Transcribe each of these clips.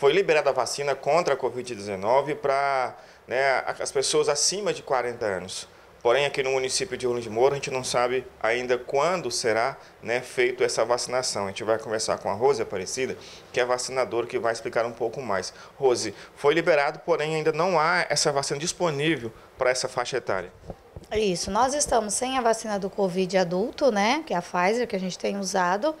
foi liberada a vacina contra a Covid-19 para né, as pessoas acima de 40 anos. Porém, aqui no município de Rolim de Moura, a gente não sabe ainda quando será né, feito essa vacinação. A gente vai conversar com a Rose Aparecida, que é vacinadora, que vai explicar um pouco mais. Rose, foi liberado, porém ainda não há essa vacina disponível para essa faixa etária. Isso, nós estamos sem a vacina do Covid adulto, né? Que é a Pfizer, que a gente tem usado.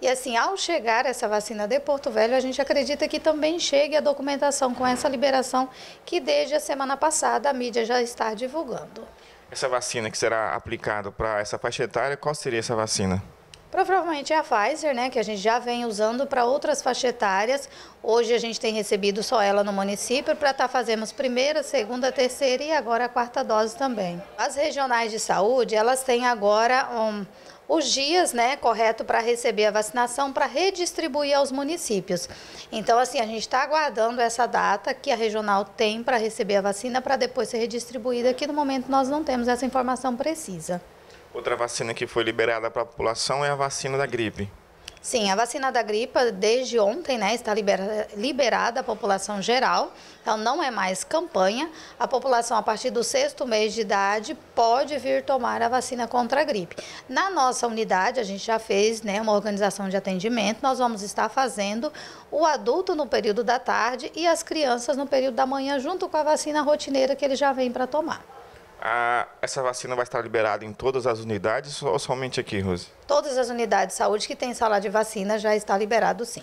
E assim, ao chegar essa vacina de Porto Velho, a gente acredita que também chegue a documentação com essa liberação que desde a semana passada a mídia já está divulgando. Essa vacina que será aplicada para essa faixa etária, qual seria essa vacina? Provavelmente é a Pfizer, né, que a gente já vem usando para outras faixa etárias. Hoje a gente tem recebido só ela no município para estar tá fazendo primeira, segunda, terceira e agora a quarta dose também. As regionais de saúde, elas têm agora um, os dias, né, correto para receber a vacinação para redistribuir aos municípios. Então, assim, a gente está aguardando essa data que a regional tem para receber a vacina para depois ser redistribuída, que no momento nós não temos essa informação precisa. Outra vacina que foi liberada para a população é a vacina da gripe. Sim, a vacina da gripe, desde ontem, né, está liberada à população geral, então não é mais campanha. A população, a partir do sexto mês de idade, pode vir tomar a vacina contra a gripe. Na nossa unidade, a gente já fez né, uma organização de atendimento, nós vamos estar fazendo o adulto no período da tarde e as crianças no período da manhã, junto com a vacina rotineira que ele já vem para tomar essa vacina vai estar liberada em todas as unidades ou somente aqui, Rose? Todas as unidades de saúde que têm sala de vacina já está liberado, sim.